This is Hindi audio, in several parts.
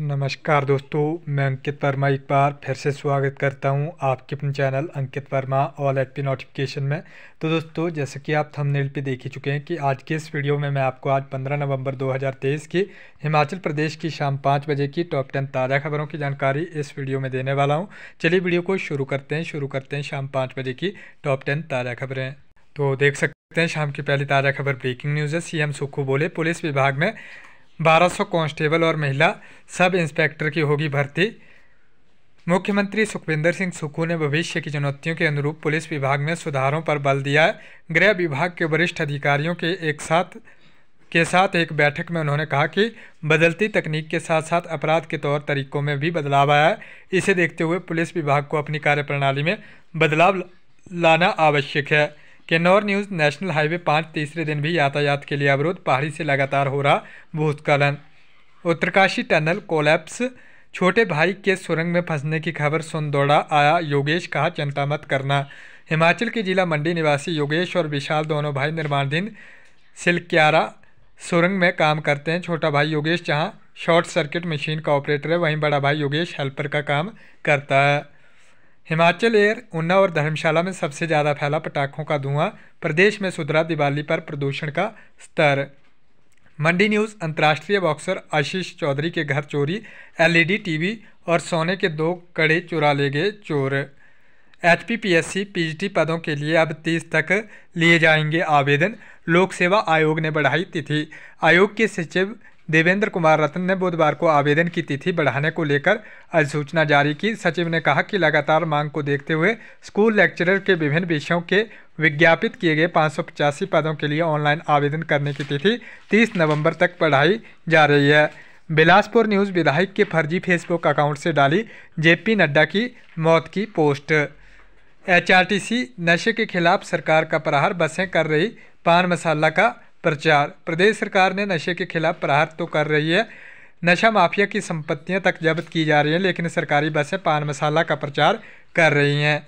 नमस्कार दोस्तों मैं अंकित वर्मा एक बार फिर से स्वागत करता हूं आपके अपने चैनल अंकित वर्मा ऑल एट पी नोटिफिकेशन में तो दोस्तों जैसे कि आप थंबनेल पे देख ही चुके हैं कि आज के इस वीडियो में मैं आपको आज 15 नवंबर 2023 की हिमाचल प्रदेश की शाम पाँच बजे की टॉप टेन ताज़ा खबरों की जानकारी इस वीडियो में देने वाला हूँ चलिए वीडियो को शुरू करते हैं शुरू करते हैं शाम पाँच बजे की टॉप टेन ताज़ा खबरें तो देख सकते हैं शाम की पहली ताज़ा खबर ब्रेकिंग न्यूज़ है सीएम सुक्खू बोले पुलिस विभाग में 1200 कांस्टेबल और महिला सब इंस्पेक्टर की होगी भर्ती मुख्यमंत्री सुखविंदर सिंह सुक्खू ने भविष्य की चुनौतियों के अनुरूप पुलिस विभाग में सुधारों पर बल दिया है गृह विभाग के वरिष्ठ अधिकारियों के एक साथ के साथ एक बैठक में उन्होंने कहा कि बदलती तकनीक के साथ साथ अपराध के तौर तरीकों में भी बदलाव आया है इसे देखते हुए पुलिस विभाग को अपनी कार्यप्रणाली में बदलाव लाना आवश्यक है किन्नौर न्यूज़ नेशनल हाईवे पाँच तीसरे दिन भी यातायात के लिए अवरोध पहाड़ी से लगातार हो रहा भूस्खलन उत्तरकाशी टनल कोलैप्स छोटे भाई के सुरंग में फंसने की खबर सुन दौड़ा आया योगेश कहा चिंता मत करना हिमाचल के जिला मंडी निवासी योगेश और विशाल दोनों भाई निर्माणाधीन सिल्क्यारा सुरंग में काम करते हैं छोटा भाई योगेश जहाँ शॉर्ट सर्किट मशीन का ऑपरेटर है वहीं बड़ा भाई योगेश हेल्पर का काम करता है हिमाचल एयर ऊना और धर्मशाला में सबसे ज़्यादा फैला पटाखों का धुआं प्रदेश में सुधरा दिवाली पर प्रदूषण का स्तर मंडी न्यूज़ अंतर्राष्ट्रीय बॉक्सर आशीष चौधरी के घर चोरी एलईडी टीवी और सोने के दो कड़े चुरा ले गए चोर एचपीपीएससी पीएचडी पदों के लिए अब तीस तक लिए जाएंगे आवेदन लोक सेवा आयोग ने बढ़ाई तिथि आयोग के सचिव देवेंद्र कुमार रतन ने बुधवार को आवेदन की तिथि बढ़ाने को लेकर अधिसूचना जारी की सचिव ने कहा कि लगातार मांग को देखते हुए स्कूल लेक्चरर के विभिन्न विषयों के विज्ञापित किए गए पाँच पदों के लिए ऑनलाइन आवेदन करने की तिथि तीस नवम्बर तक बढ़ाई जा रही है बिलासपुर न्यूज़ विधायक के फर्जी फेसबुक अकाउंट से डाली जेपी नड्डा की मौत की पोस्ट एचआरटीसी नशे के खिलाफ सरकार का प्रहार बसें कर रही पान मसाला का प्रचार प्रदेश सरकार ने नशे के खिलाफ प्रहार तो कर रही है नशा माफिया की संपत्तियां तक जब्त की जा रही हैं लेकिन सरकारी बसें पान मसाला का प्रचार कर रही हैं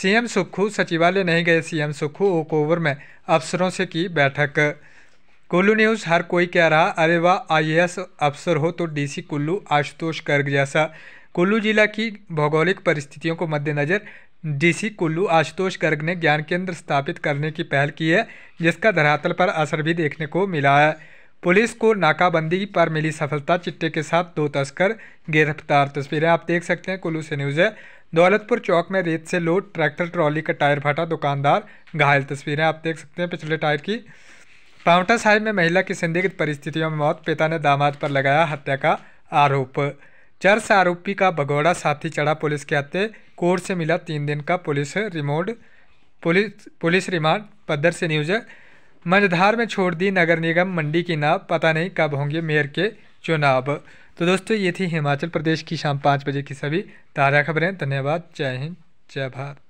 सीएम सुक्खू सचिवालय नहीं गए सीएम सुक्खू ओवर में अफसरों से की बैठक कुल्लू न्यूज़ हर कोई कह रहा अरे वाह आईएएस अफसर हो तो डीसी कुल्लू आशुतोष गर्ग जैसा कुल्लू जिला की भौगोलिक परिस्थितियों को मद्देनज़र डीसी कुल्लू आशुतोष गर्ग ने ज्ञान केंद्र स्थापित करने की पहल की है जिसका धरातल पर असर भी देखने को मिला है पुलिस को नाकाबंदी पर मिली सफलता चिट्टे के साथ दो तस्कर गिरफ्तार तस्वीरें आप देख सकते हैं कुल्लू से न्यूज़ है दौलतपुर चौक में रेत से लोड ट्रैक्टर ट्रॉली का टायर फटा दुकानदार घायल तस्वीरें आप देख सकते हैं पिछले टायर की पावटा साहिब में महिला की संदिग्ध परिस्थितियों में मौत पिता ने दामाद पर लगाया हत्या का आरोप चार से आरोपी का भगोड़ा साथी चढ़ा पुलिस के आते कोर्ट से मिला तीन दिन का police remand police police remand Paddhar से न्यूज मंझधार में छोड़ दी नगर निगम मंडी की नाव पता नहीं कब होंगे मेयर के चुनाव तो दोस्तों ये थी हिमाचल प्रदेश की शाम पाँच बजे की सभी ताज़ा खबरें धन्यवाद जय हिंद जय भारत